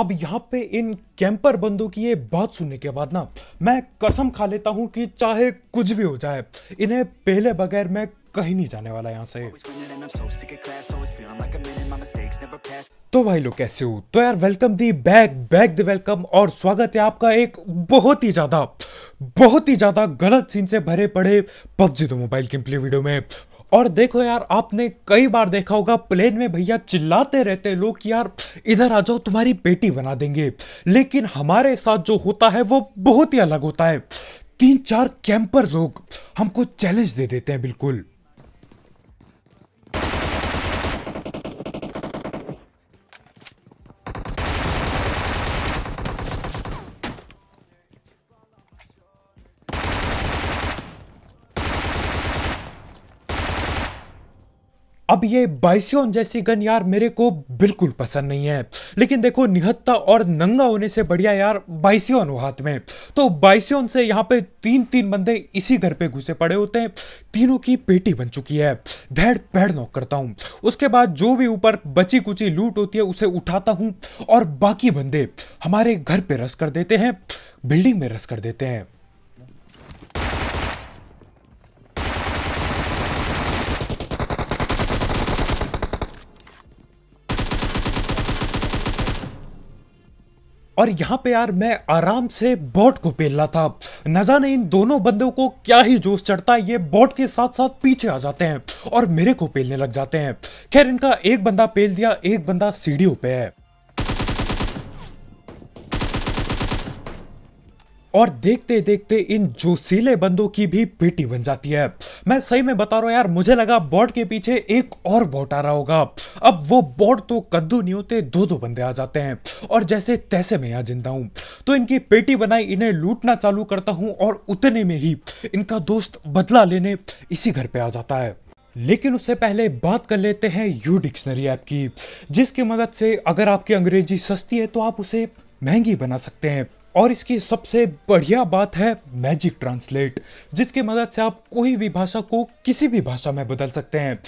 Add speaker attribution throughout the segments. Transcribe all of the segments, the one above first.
Speaker 1: अब यहाँ पे इन कैंपर बंदों की ये बात सुनने के बाद ना मैं कसम खा लेता हूँ कि चाहे कुछ भी हो जाए इन्हें पहले बगैर मैं कहीं नहीं जाने वाला यहाँ से तो भाई लोग कैसे हो तो यार welcome the back back the welcome और स्वागत है आपका एक बहुत ही ज़्यादा बहुत ही ज़्यादा गलत सीन से भरे पड़े पबजी दो मोबाइल गेम प्ले वीडियो में और देखो यार आपने कई बार देखा होगा प्लेन में भैया चिल्लाते रहते लोग कि यार इधर आ जाओ तुम्हारी बेटी बना देंगे लेकिन हमारे साथ जो होता है वो बहुत ही अलग होता है तीन चार कैंपर लोग हमको चैलेंज दे देते हैं बिल्कुल अब ये बाइसियन जैसी गन यार मेरे को बिल्कुल पसंद नहीं है लेकिन देखो निहत्ता और नंगा होने से बढ़िया यार बाइसियन हो हाथ में तो बाइसियन से यहाँ पे तीन तीन बंदे इसी घर पे घुसे पड़े होते हैं तीनों की पेटी बन चुकी है धैड़ पैड़ नौक करता हूँ उसके बाद जो भी ऊपर बची कुची लूट होती है उसे उठाता हूँ और बाकी बंदे हमारे घर पे रस कर देते हैं बिल्डिंग में रस कर देते हैं और यहाँ पे यार मैं आराम से बोट को पेल रहा था न जाने इन दोनों बंदों को क्या ही जोश चढ़ता है ये बोट के साथ साथ पीछे आ जाते हैं और मेरे को पेलने लग जाते हैं खैर इनका एक बंदा पेल दिया एक बंदा सीढ़ियों पे है और देखते देखते इन जोशीले बंदों की भी पेटी बन जाती है मैं सही में बता रहा हूँ यार मुझे लगा बोर्ड के पीछे एक और बोट आ रहा होगा अब वो बोर्ड तो कद्दू नहीं होते दो दो बंदे आ जाते हैं और जैसे तैसे मैं यहाँ जिंदा हूँ तो इनकी पेटी बनाई इन्हें लूटना चालू करता हूँ और उतने में ही इनका दोस्त बदला लेने इसी घर पे आ जाता है लेकिन उससे पहले बात कर लेते हैं यू डिक्शनरी ऐप की जिसकी मदद से अगर आपकी अंग्रेजी सस्ती है तो आप उसे महंगी बना सकते हैं और इसकी सबसे बढ़िया बात है मैजिक ट्रांसलेट जिसकी मदद से आप कोई भी भाषा को किसी भी भाषा में बदल सकते हैं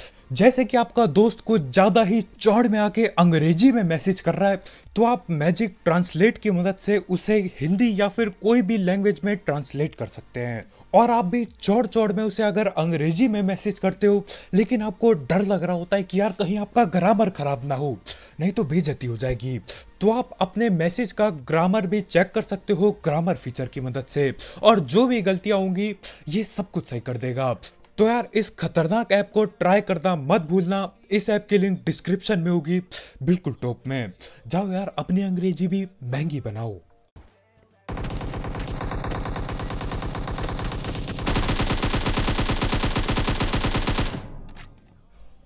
Speaker 1: जैसे कि आपका दोस्त कुछ ज़्यादा ही चौड़ में आके अंग्रेजी में मैसेज कर रहा है तो आप मैजिक ट्रांसलेट की मदद से उसे हिंदी या फिर कोई भी लैंग्वेज में ट्रांसलेट कर सकते हैं और आप भी चौड़ चौड़ में उसे अगर अंग्रेजी में मैसेज करते हो लेकिन आपको डर लग रहा होता है कि यार कहीं आपका ग्रामर ख़राब ना हो नहीं तो बेजती हो जाएगी तो आप अपने मैसेज का ग्रामर भी चेक कर सकते हो ग्रामर फीचर की मदद से और जो भी गलतियाँ होंगी ये सब कुछ सही कर देगा तो यार इस खतरनाक ऐप को ट्राई करना मत भूलना इस ऐप की लिंक डिस्क्रिप्शन में होगी बिल्कुल टॉप में जाओ यार अपनी अंग्रेजी भी महंगी बनाओ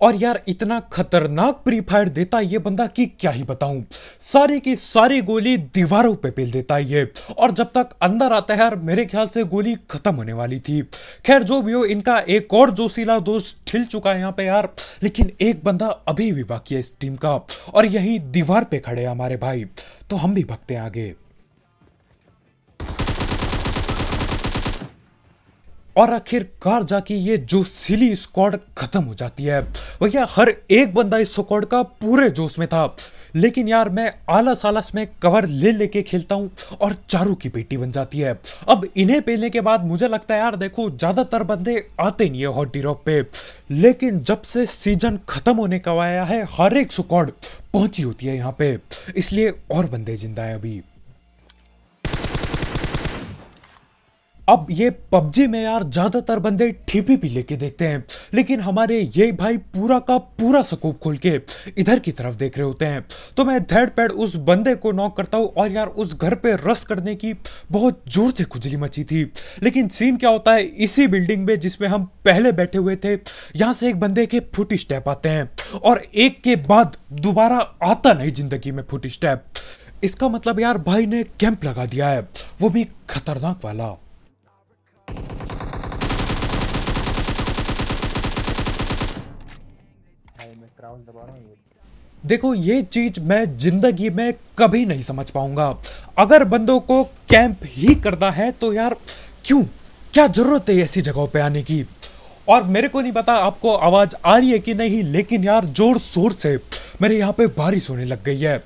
Speaker 1: और यार इतना खतरनाक फ्री फायर देता है ये बंदा कि क्या ही बताऊं सारे की सारी गोली दीवारों पे पेल देता है ये और जब तक अंदर आता है यार मेरे ख्याल से गोली खत्म होने वाली थी खैर जो भी हो इनका एक और जोशीला दोस्त ठिल चुका है यहाँ पे यार लेकिन एक बंदा अभी भी बाकी है इस टीम का और यही दीवार पे खड़े हमारे भाई तो हम भी भगते हैं आगे और आखिरकार जाके ये जो सिली स्क्वाड खत्म हो जाती है भैया हर एक बंदा इस स्क्वाड का पूरे जोश में था लेकिन यार मैं आलस आलस में कवर ले लेके खेलता हूँ और चारू की बेटी बन जाती है अब इन्हें पेलने के बाद मुझे लगता है यार देखो ज़्यादातर बंदे आते नहीं है हॉट डीरोप पे लेकिन जब से सीजन खत्म होने का आया है हर एक स्क्वाड पहुंची होती है यहाँ पे इसलिए और बंदे जिंदा है अभी अब ये पबजी में यार ज़्यादातर बंदे ठीपी भी लेके देखते हैं लेकिन हमारे ये भाई पूरा का पूरा सकूप खोल के इधर की तरफ देख रहे होते हैं तो मैं धैड़ पैड उस बंदे को नॉक करता हूँ और यार उस घर पे रस करने की बहुत जोर से खुजली मची थी लेकिन सीन क्या होता है इसी बिल्डिंग में जिसमें हम पहले बैठे हुए थे यहाँ से एक बंदे के फुट स्टेप आते हैं और एक के बाद दोबारा आता नहीं जिंदगी में फुट स्टेप इसका मतलब यार भाई ने कैंप लगा दिया है वो भी खतरनाक वाला देखो ये चीज मैं जिंदगी में कभी नहीं समझ पाऊंगा अगर बंदों को कैंप ही करना है तो यार क्यों क्या जरूरत है ऐसी जगहों पे आने की और मेरे को नहीं पता आपको आवाज आ रही है कि नहीं लेकिन यार जोर शोर से मेरे यहाँ पे बारिश होने लग गई है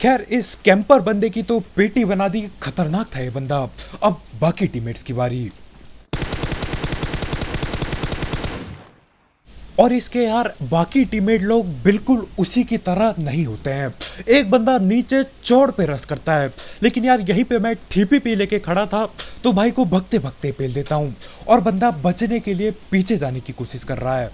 Speaker 1: खैर इस कैंपर बंदे की तो पेटी बना दी खतरनाक था ये बंदा अब बाकी टीमेट्स की बारी और इसके यार बाकी टीममेट लोग बिल्कुल उसी की तरह नहीं होते हैं एक बंदा नीचे चौड़ पे रस करता है लेकिन यार यहीं पे मैं ठीपी पी लेके खड़ा था तो भाई को भगते भगते पेल देता हूँ और बंदा बचने के लिए पीछे जाने की कोशिश कर रहा है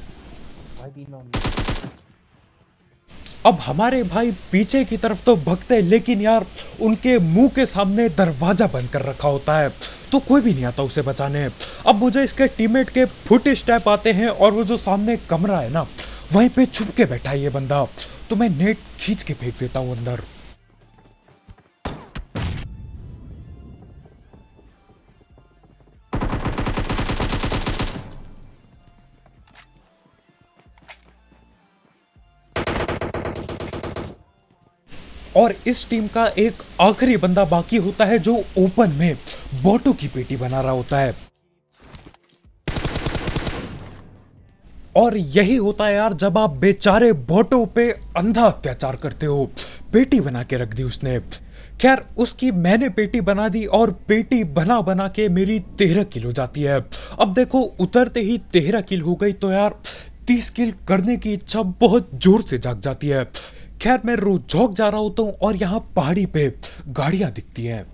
Speaker 1: अब हमारे भाई पीछे की तरफ तो भगते लेकिन यार उनके मुंह के सामने दरवाजा बंद कर रखा होता है तो कोई भी नहीं आता उसे बचाने अब मुझे इसके टीममेट के फुट स्टेप आते हैं और वो जो सामने कमरा है ना वहीं पे छुप के बैठा है ये बंदा तो मैं नेट खींच के फेंक देता हूँ अंदर और इस टीम का एक आखिरी बंदा बाकी होता है जो ओपन में बोटो की पेटी बना रहा होता है और यही होता है यार जब आप बेचारे बोटो पे अंधा अत्याचार करते हो पेटी बना के रख दी उसने खैर उसकी मैंने पेटी बना दी और पेटी बना बना के मेरी तेरह किल हो जाती है अब देखो उतरते ही तेरह किल हो गई तो यार तीस किल करने की इच्छा बहुत जोर से जाग जाती है खैर मैं रोजौक जा रहा होता हूँ और यहाँ पहाड़ी पे गाड़ियाँ दिखती हैं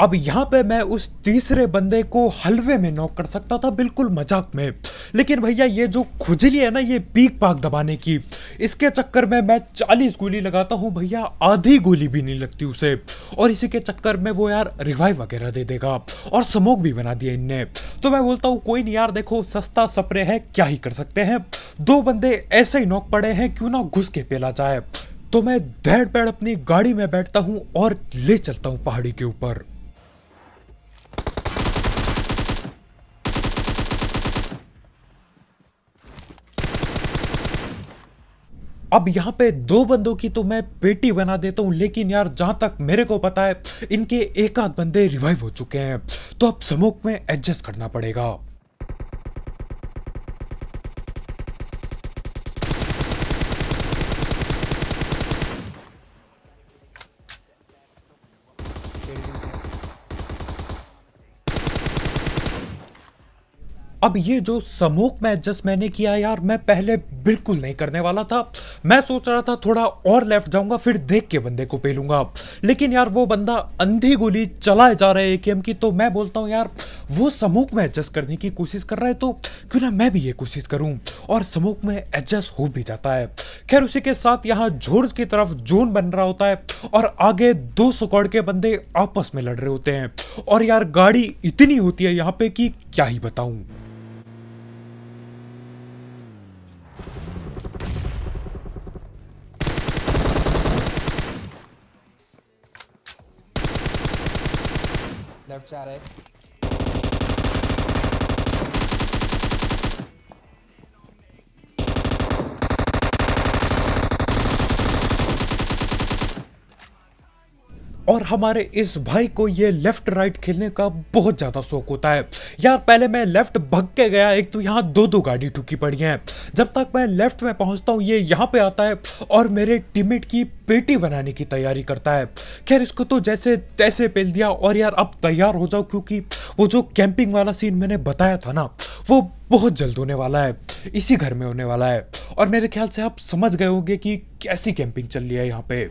Speaker 1: अब यहाँ पे मैं उस तीसरे बंदे को हलवे में नॉक कर सकता था बिल्कुल मजाक में लेकिन भैया ये जो खुजली है ना ये पीक पाक दबाने की इसके चक्कर में मैं चालीस गोली लगाता हूँ भैया आधी गोली भी नहीं लगती उसे और इसी के चक्कर में वो यार रिवाइव वगैरह दे देगा और स्मोक भी बना दिया इनने तो मैं बोलता हूँ कोई नहीं यार देखो सस्ता सप्रे है क्या ही कर सकते हैं दो बंदे ऐसे ही नॉक पड़े हैं क्यों ना घुस के पेला जाए तो मैं धैड़ पैड़ अपनी गाड़ी में बैठता हूँ और ले चलता हूँ पहाड़ी के ऊपर अब यहाँ पे दो बंदों की तो मैं पेटी बना देता हूँ लेकिन यार जहाँ तक मेरे को पता है इनके एक आध बंदे रिवाइव हो चुके हैं तो अब समोक में एडजस्ट करना पड़ेगा अब ये जो समूक में एडजस्ट मैंने किया यार मैं पहले बिल्कुल नहीं करने वाला था मैं सोच रहा था थोड़ा और लेफ्ट जाऊंगा फिर देख के बंदे को पेलूंगा लेकिन यार वो बंदा अंधी गोली चलाए जा रहा है एकेएम की तो मैं बोलता हूँ यार वो समूक में एडजस्ट करने की कोशिश कर रहा है तो क्यों ना मैं भी ये कोशिश करूँ और समूक में एडजस्ट हो भी जाता है खैर उसी के साथ यहाँ झोर्ज की तरफ जोन बन रहा होता है और आगे दो सुकौड़ के बंदे आपस में लड़ रहे होते हैं और यार गाड़ी इतनी होती है यहाँ पे कि क्या ही बताऊं Static. और हमारे इस भाई को ये लेफ्ट राइट खेलने का बहुत ज़्यादा शौक होता है यार पहले मैं लेफ्ट भग के गया एक तो यहाँ दो दो गाड़ी ठुकी पड़ी हैं जब तक मैं लेफ्ट में पहुँचता हूँ ये यहाँ पे आता है और मेरे टीमेट की पेटी बनाने की तैयारी करता है खैर इसको तो जैसे तैसे पेल दिया और यार अब तैयार हो जाओ क्योंकि वो जो कैंपिंग वाला सीन मैंने बताया था ना वो बहुत जल्द होने वाला है इसी घर में होने वाला है और मेरे ख्याल से आप समझ गए होंगे कि कैसी कैंपिंग चल रही है यहाँ पे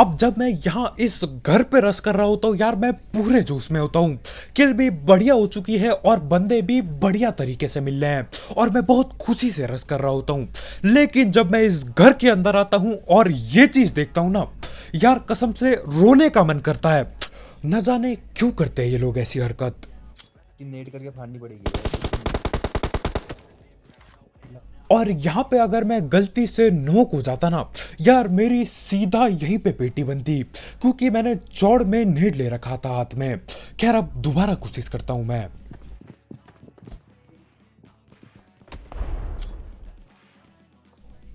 Speaker 1: अब जब मैं यहाँ इस घर पे रस कर रहा होता हूँ यार मैं पूरे जोश में होता हूँ किल भी बढ़िया हो चुकी है और बंदे भी बढ़िया तरीके से मिल रहे हैं और मैं बहुत खुशी से रस कर रहा होता हूँ लेकिन जब मैं इस घर के अंदर आता हूँ और ये चीज़ देखता हूँ ना यार कसम से रोने का मन करता है न जाने क्यों करते हैं ये लोग ऐसी हरकत नेट करके फाड़नी पड़ेगी और यहाँ पे अगर मैं गलती से नो को जाता ना यार मेरी सीधा यहीं पे बेटी बनती क्योंकि मैंने चौड़ में नेड ले रखा था हाथ में खैर अब दोबारा कोशिश करता हूँ मैं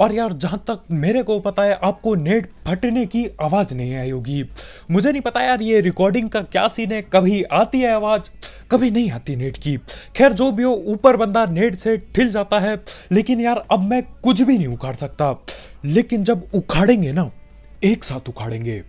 Speaker 1: और यार जहाँ तक मेरे को पता है आपको नेट फटने की आवाज़ नहीं आई होगी मुझे नहीं पता यार ये रिकॉर्डिंग का क्या सीन है कभी आती है आवाज़ कभी नहीं आती नेट की खैर जो भी हो ऊपर बंदा नेट से ठिल जाता है लेकिन यार अब मैं कुछ भी नहीं उखाड़ सकता लेकिन जब उखाड़ेंगे ना एक साथ उखाड़ेंगे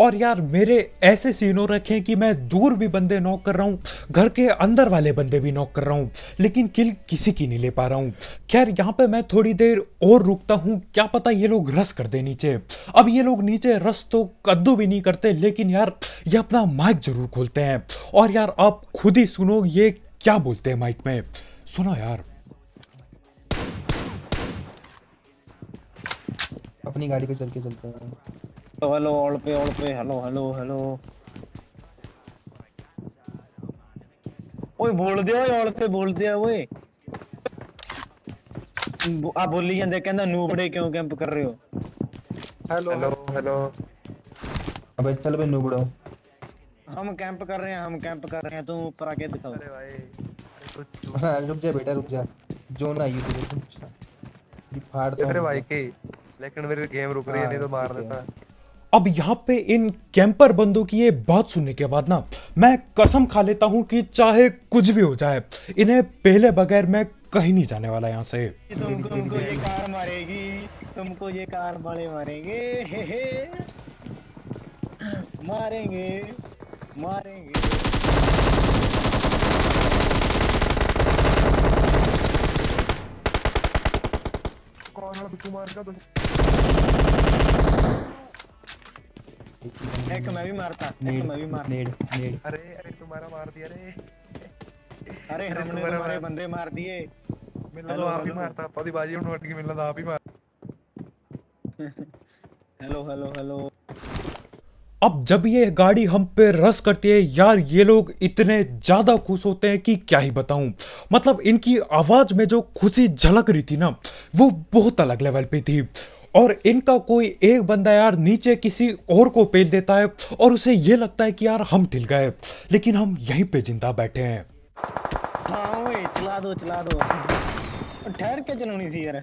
Speaker 1: और यार मेरे ऐसे सीनों रखे कि मैं दूर भी बंदे नॉक कर रहा हूँ घर के अंदर वाले बंदे भी नॉक कर रहा हूँ लेकिन किल किसी की नहीं ले पा रहा हूँ खैर यहाँ पे मैं थोड़ी देर और रुकता हूँ क्या पता ये लोग रस कर दे नीचे अब ये लोग नीचे रस तो कद्दू भी नहीं करते लेकिन यार ये अपना माइक जरूर खोलते हैं और यार आप खुद ही सुनो ये क्या बोलते हैं माइक में सुनो यार अपनी गाड़ी पे चल के चलते हैं
Speaker 2: Hello, हेलो ऑल पे ऑल पे हेलो हेलो हेलो ओए बोल दिया ओए ऑल पे बोल दिया ओए आ बोली ਜਾਂਦੇ ਕਹਿੰਦਾ ਨੂਬੜੇ क्यों कैंप कर रहे हो हेलो हेलो हेलो अबे चल बे नुबड़ो हम कैंप कर रहे हैं हम कैंप कर रहे हैं तू ऊपर आके दिखा अरे भाई
Speaker 1: अरे कुछ रुक जा बेटा रुक जा जो ना ये तुझे तो कुछ ये फाड़ दे तो अरे भाई के लेकिन मेरी गेम रुक रही है हाँ, नहीं तो मार देता अब यहाँ पे इन कैंपर बंदों की ये बात सुनने के बाद ना मैं कसम खा लेता हूँ कि चाहे कुछ भी हो जाए इन्हें पहले बगैर मैं कहीं नहीं जाने वाला यहाँ से
Speaker 2: तुमको ये कार मारेगी तुमको ये कार बड़े मारेंगे मारेंगे मारेंगे
Speaker 1: कौन है कुमार का
Speaker 2: एक मैं भी मारता मैं भी मार नेड नेड अरे
Speaker 1: अरे तुम्हारा मार दिया रे अरे हमने तुम्हारे बंदे मार दिए आप ही मारता बाजी उठ के आप ही मार हेलो हेलो हेलो अब जब ये गाड़ी हम पे रस करती है यार ये लोग इतने ज़्यादा खुश होते हैं कि क्या ही बताऊं मतलब इनकी आवाज़ में जो खुशी झलक रही थी ना वो बहुत अलग लेवल पे थी और इनका कोई एक बंदा यार नीचे किसी और को पेल देता है और उसे ये लगता है कि यार हम ठिल गए लेकिन हम यहीं पे जिंदा बैठे हैं
Speaker 2: हाँ, चला दो चला दो ठहर के चलानी थी यार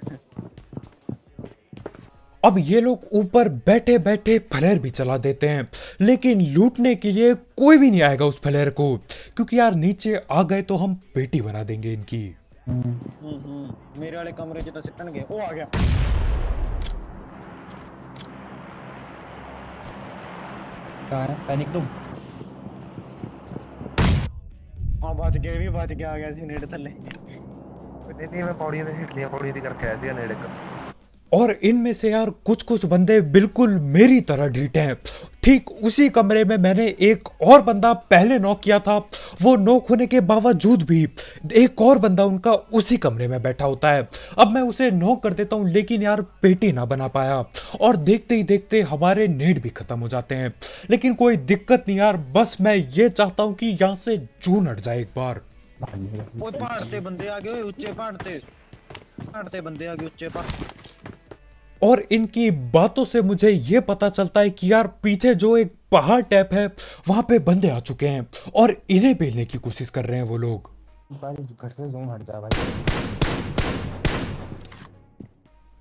Speaker 1: अब ये लोग ऊपर बैठे बैठे फ्लेयर भी चला देते हैं लेकिन लूटने के लिए कोई भी नहीं आएगा उस फ्लेयर को क्योंकि यार नीचे आ गए तो हम पेटी बना देंगे इनकी हम्म,
Speaker 2: हम्म मेरे वाले कमरे के तो सिटन गए वो आ गया कहाँ है पैनिक तुम हाँ बात क्या भी बात क्या आ गया सी नेट तले नहीं नहीं मैं पौड़ी से हिट लिया पौड़ी से करके आया थी नेड़ का
Speaker 1: और इनमें से यार कुछ कुछ बंदे बिल्कुल मेरी तरह ढीटे हैं ठीक उसी कमरे में मैंने एक और बंदा पहले नॉक किया था वो नॉक होने के बावजूद भी एक और बंदा उनका उसी कमरे में बैठा होता है अब मैं उसे नॉक कर देता हूँ लेकिन यार पेटी ना बना पाया और देखते ही देखते हमारे नेट भी ख़त्म हो जाते हैं लेकिन कोई दिक्कत नहीं यार बस मैं ये चाहता हूँ कि यहाँ से जू नट जाए एक बार पहाड़
Speaker 2: से बंदे आ गए उच्चे पहाड़ते बंदे आ गए उच्चे पहाड़
Speaker 1: और इनकी बातों से मुझे ये पता चलता है कि यार पीछे जो एक पहाड़ टैप है वहाँ पे बंदे आ चुके हैं और इन्हें बेलने की कोशिश कर रहे हैं वो लोग
Speaker 2: घर से जोन हट जा भाई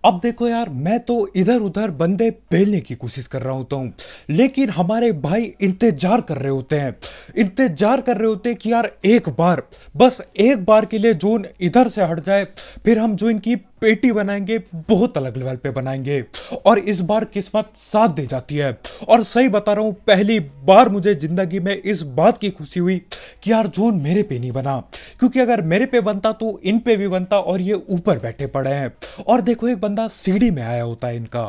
Speaker 1: अब देखो यार मैं तो इधर उधर बंदे बेलने की कोशिश कर रहा होता हूँ लेकिन हमारे भाई इंतजार कर रहे होते हैं इंतजार कर रहे होते हैं कि यार एक बार बस एक बार के लिए जोन इधर से हट जाए फिर हम जो इनकी पेटी बनाएंगे बहुत अलग लेवल पे बनाएंगे और इस बार किस्मत साथ दे जाती है और सही बता रहा हूँ पहली बार मुझे ज़िंदगी में इस बात की खुशी हुई कि यार जोन मेरे पे नहीं बना क्योंकि अगर मेरे पे बनता तो इन पे भी बनता और ये ऊपर बैठे पड़े हैं और देखो एक बंदा सीढ़ी में आया होता है इनका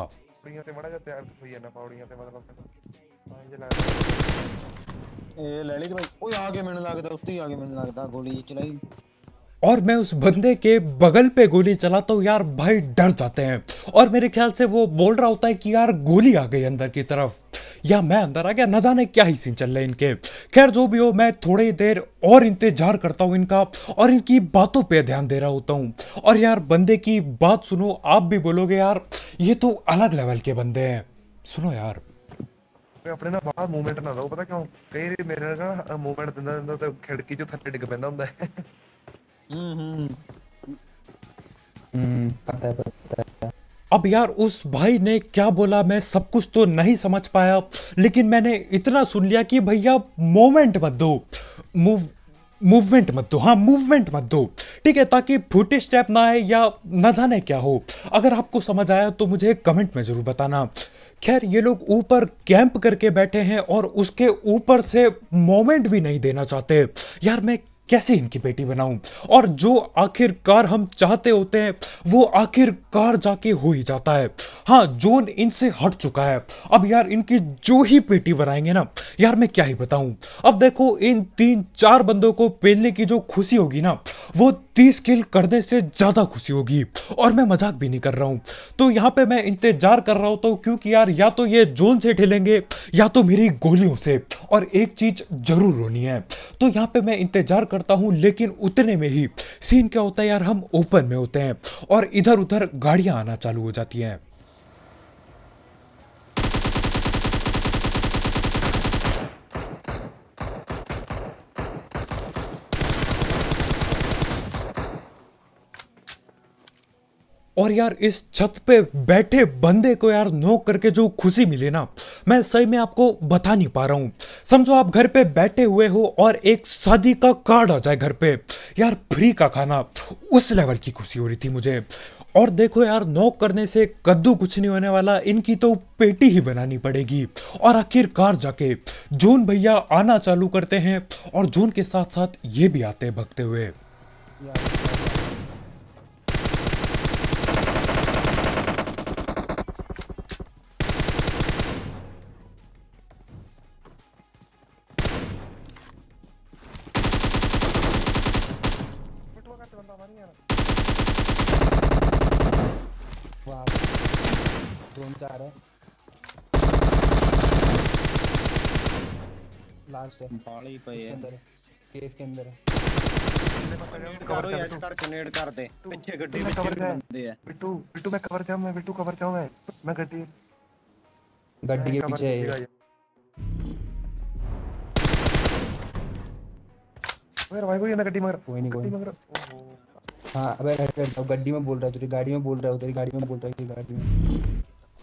Speaker 1: ए लड़ी भाई ओए आगे मेन लागदा उतई आगे मेन लागदा गोली चलाई और मैं उस बंदे के बगल पे गोली चलाता हूँ यार भाई डर जाते हैं और मेरे ख्याल से वो बोल रहा होता है कि यार गोली आ गई अंदर की तरफ या मैं अंदर आ गया न जाने क्या ही सीन चल रहे इनके खैर जो भी हो मैं थोड़ी देर और इंतजार करता हूँ इनका और इनकी बातों पे ध्यान दे रहा होता हूँ और यार बंदे की बात सुनो आप भी बोलोगे यार ये तो अलग लेवल के बंदे हैं सुनो यार अपने ना बाहर मूवमेंट ना ਦੋ पता क्यों कई मेरे ना मूवमेंट दिन ਦਿੰਦਾ ਤੇ ਖਿੜਕੀ ਚੋਂ ਥੱਲੇ ਡਿੱਗ पता है पता है अब यार उस भाई ने क्या बोला मैं सब कुछ तो नहीं समझ पाया लेकिन मैंने इतना सुन लिया कि भैया मोमेंट मत दो मूव मूवमेंट मत दो हाँ मूवमेंट मत दो ठीक है ताकि फूटे स्टेप ना आए या न जाने क्या हो अगर आपको समझ आया तो मुझे कमेंट में ज़रूर बताना खैर ये लोग ऊपर कैंप करके बैठे हैं और उसके ऊपर से मोमेंट भी नहीं देना चाहते यार मैं कैसे इनकी बेटी बनाऊं और जो आखिरकार हम चाहते होते हैं वो आखिरकार जाके हो ही जाता है हाँ जोन इनसे हट चुका है अब यार इनकी जो ही बेटी बनाएंगे ना यार मैं क्या ही बताऊं अब देखो इन तीन चार बंदों को पेलने की जो खुशी होगी ना वो तीस किल करने से ज़्यादा खुशी होगी और मैं मजाक भी नहीं कर रहा हूँ तो यहाँ पे मैं इंतजार कर रहा होता हूँ क्योंकि यार या तो ये जोन से ठेलेंगे या तो मेरी गोलियों से और एक चीज़ जरूर होनी है तो यहाँ पे मैं इंतजार कर करता हूँ लेकिन उतने में ही सीन क्या होता है यार हम ओपन में होते हैं और इधर उधर गाड़ियाँ आना चालू हो जाती हैं और यार इस छत पे बैठे बंदे को यार नोक करके जो खुशी मिले ना मैं सही में आपको बता नहीं पा रहा हूँ समझो आप घर पे बैठे हुए हो और एक शादी का कार्ड आ जाए घर पे यार फ्री का खाना उस लेवल की खुशी हो रही थी मुझे और देखो यार नोक करने से कद्दू कुछ नहीं होने वाला इनकी तो पेटी ही बनानी पड़ेगी और आखिरकार जाके जून भैया आना चालू करते हैं और जून के साथ साथ ये भी आते हैं भगते हुए
Speaker 2: नहीं वाह ड्रोन से रहा है लास्ट है पाड़ी पे है अंदर केव के अंदर है करो यस कर ग्रेनेड कर दे पीछे गड्डी में कवर बंदे
Speaker 1: बिट्टू बिट्टू मैं कवर जाऊं मैं बिट्टू कवर जाऊं मैं मैं गड्डी गड्डी के पीछे है मगर भाई कोई ना गड्डी मगर कोई नहीं कोई मगर हाँ,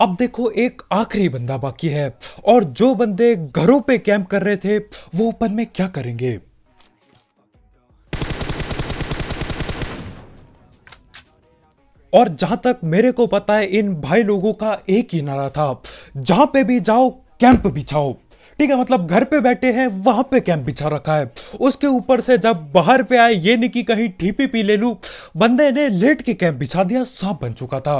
Speaker 1: अब देखो एक आखिरी बंदा बाकी है और जो बंदे घरों पे कैंप कर रहे थे वो ओपन में क्या करेंगे और जहां तक मेरे को पता है इन भाई लोगों का एक ही नारा था जहां पे भी जाओ कैंप बिछाओ ठीक है मतलब घर पे बैठे हैं वहां पे कैंप बिछा रखा है उसके ऊपर से जब बाहर पे आए ये नहीं कि कहीं ठीपी पी ले लू बंदे ने लेट के कैंप बिछा दिया सांप बन चुका था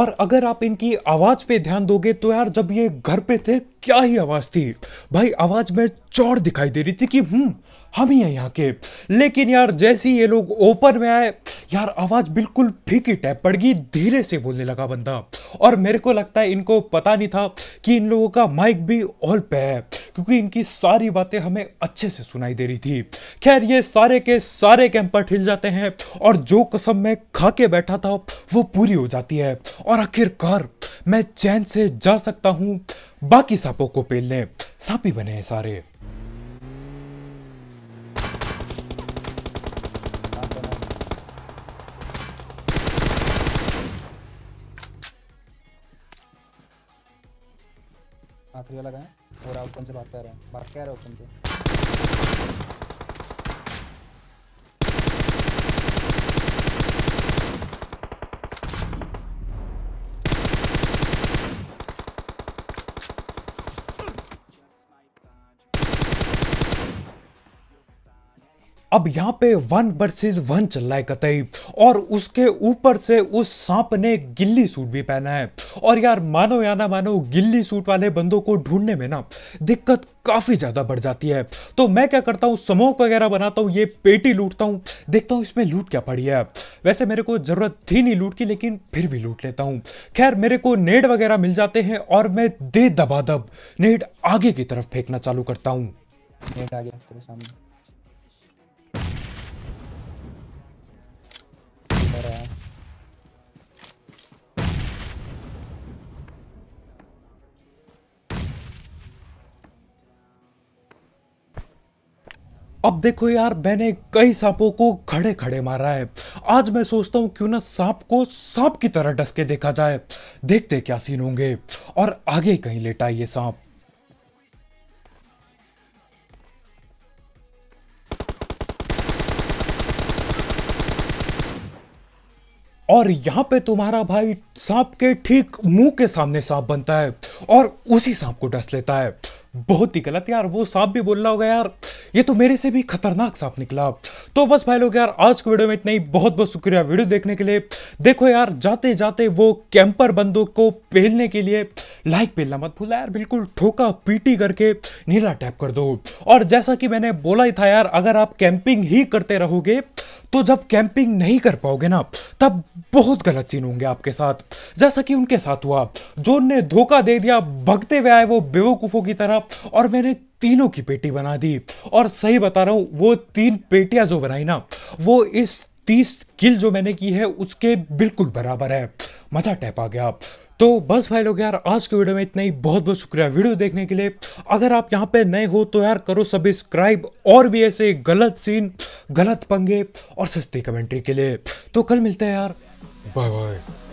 Speaker 1: और अगर आप इनकी आवाज़ पे ध्यान दोगे तो यार जब ये घर पे थे क्या ही आवाज़ थी भाई आवाज़ में चौड़ दिखाई दे रही थी कि हम्म हम ही हैं यहाँ के लेकिन यार जैसे ही ये लोग ओपन में आए यार आवाज़ बिल्कुल फीकी टाइप पड़ गई धीरे से बोलने लगा बंदा और मेरे को लगता है इनको पता नहीं था कि इन लोगों का माइक भी ऑल पे है क्योंकि इनकी सारी बातें हमें अच्छे से सुनाई दे रही थी खैर ये सारे के सारे कैंपर ठिल जाते हैं और जो कसम मैं खा के बैठा था वो पूरी हो जाती है और आखिरकार मैं चैन से जा सकता हूँ बाकी सांपों को पेलने सांप ही बने हैं सारे
Speaker 2: नखरिया लगाएं और आप ओपन से बात कर रहे हैं बात कह रहे हैं ओपन से
Speaker 1: अब यहाँ पे वन वर्सेस वन चल रहा है कतई और उसके ऊपर से उस सांप ने गिल्ली सूट भी पहना है और यार मानो या ना मानो गिल्ली सूट वाले बंदों को ढूंढने में ना दिक्कत काफ़ी ज़्यादा बढ़ जाती है तो मैं क्या करता हूँ समोक वगैरह बनाता हूँ ये पेटी लूटता हूँ देखता हूँ इसमें लूट क्या पड़ी है वैसे मेरे को ज़रूरत थी नहीं लूट की लेकिन फिर भी लूट लेता हूँ खैर मेरे को नेट वगैरह मिल जाते हैं और मैं दे दबा दब नेट आगे की तरफ फेंकना चालू करता हूँ नेट आ गया सामने अब देखो यार मैंने कई सांपों को खड़े खड़े मारा है आज मैं सोचता हूँ क्यों ना सांप को सांप की तरह डस के देखा जाए देखते क्या सीन होंगे और आगे कहीं लेटा ये सांप और यहाँ पे तुम्हारा भाई सांप के ठीक मुंह के सामने सांप बनता है और उसी सांप को डस लेता है बहुत ही गलत यार वो सांप भी बोल रहा होगा यार ये तो मेरे से भी खतरनाक सांप निकला तो बस भाई लोग यार आज के वीडियो में इतना ही बहुत बहुत शुक्रिया वीडियो देखने के लिए देखो यार जाते जाते वो कैंपर बंदूक को पहनने के लिए लाइक पहलना मत भूला यार बिल्कुल ठोका पीटी करके नीला टैप कर दो और जैसा कि मैंने बोला ही था यार अगर आप कैंपिंग ही करते रहोगे तो जब कैंपिंग नहीं कर पाओगे ना तब बहुत गलत सीन होंगे आपके साथ जैसा कि उनके साथ हुआ जोन ने धोखा दे दिया भगते हुए आए वो बेवकूफ़ों की तरह और मैंने तीनों की पेटी बना दी और सही बता रहा हूँ वो तीन पेटियाँ जो बनाई ना वो इस तीस किल जो मैंने की है उसके बिल्कुल बराबर है मज़ा टैप आ गया तो बस भाई लोग यार आज के वीडियो में इतना ही बहुत बहुत शुक्रिया वीडियो देखने के लिए अगर आप यहाँ पे नए हो तो यार करो सब्सक्राइब और भी ऐसे गलत सीन गलत पंगे और सस्ती कमेंट्री के लिए तो कल मिलते हैं यार बाय बाय